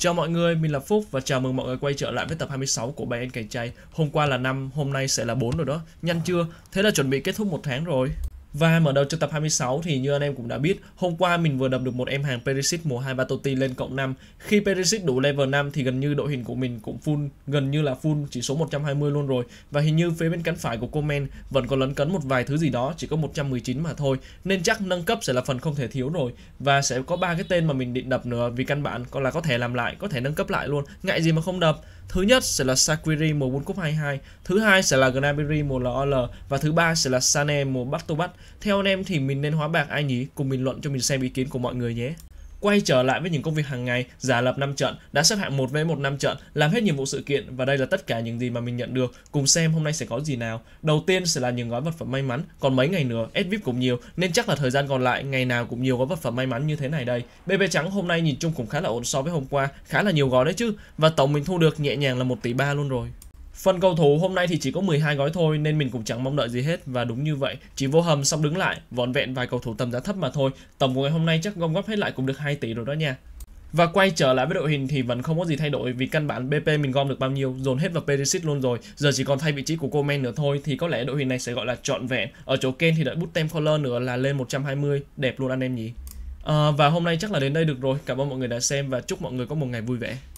Chào mọi người, mình là Phúc và chào mừng mọi người quay trở lại với tập 26 của anh Cày Chay Hôm qua là năm, hôm nay sẽ là 4 rồi đó Nhanh chưa? Thế là chuẩn bị kết thúc một tháng rồi và mở đầu cho tập 26 thì như anh em cũng đã biết, hôm qua mình vừa đập được một em hàng Perisic mùa 2 Batoti lên cộng 5. Khi Perisic đủ level 5 thì gần như đội hình của mình cũng full, gần như là full chỉ số 120 luôn rồi. Và hình như phía bên cánh phải của Coman vẫn còn lấn cấn một vài thứ gì đó, chỉ có 119 mà thôi. Nên chắc nâng cấp sẽ là phần không thể thiếu rồi. Và sẽ có ba cái tên mà mình định đập nữa vì căn bản còn là có thể làm lại, có thể nâng cấp lại luôn. Ngại gì mà không đập. Thứ nhất sẽ là Sakiri mùa World Cup 22, thứ hai sẽ là Gnabry mùa LOL và thứ ba sẽ là Sané mùa Bắc Tô Bắc. Theo anh em thì mình nên hóa bạc ai nhỉ? Cùng bình luận cho mình xem ý kiến của mọi người nhé quay trở lại với những công việc hàng ngày, giả lập 5 trận, đã xếp hạng 1 với 1 năm trận, làm hết nhiệm vụ sự kiện và đây là tất cả những gì mà mình nhận được. Cùng xem hôm nay sẽ có gì nào. Đầu tiên sẽ là những gói vật phẩm may mắn, còn mấy ngày nữa SVIP cũng nhiều nên chắc là thời gian còn lại ngày nào cũng nhiều gói vật phẩm may mắn như thế này đây. BB trắng hôm nay nhìn chung cũng khá là ổn so với hôm qua, khá là nhiều gói đấy chứ. Và tổng mình thu được nhẹ nhàng là 1 tỷ 3 luôn rồi. Phần cầu thủ hôm nay thì chỉ có 12 gói thôi nên mình cũng chẳng mong đợi gì hết và đúng như vậy, chỉ vô hầm xong đứng lại, vỏn vẹn vài cầu thủ tầm giá thấp mà thôi. Tổng của ngày hôm nay chắc gom góp hết lại cũng được 2 tỷ rồi đó nha. Và quay trở lại với đội hình thì vẫn không có gì thay đổi vì căn bản BP mình gom được bao nhiêu, dồn hết vào Perisic luôn rồi. Giờ chỉ còn thay vị trí của Coman nữa thôi thì có lẽ đội hình này sẽ gọi là trọn vẹn. Ở chỗ Ken thì đợi bút tem color nữa là lên 120, đẹp luôn anh em nhỉ. À, và hôm nay chắc là đến đây được rồi. Cảm ơn mọi người đã xem và chúc mọi người có một ngày vui vẻ.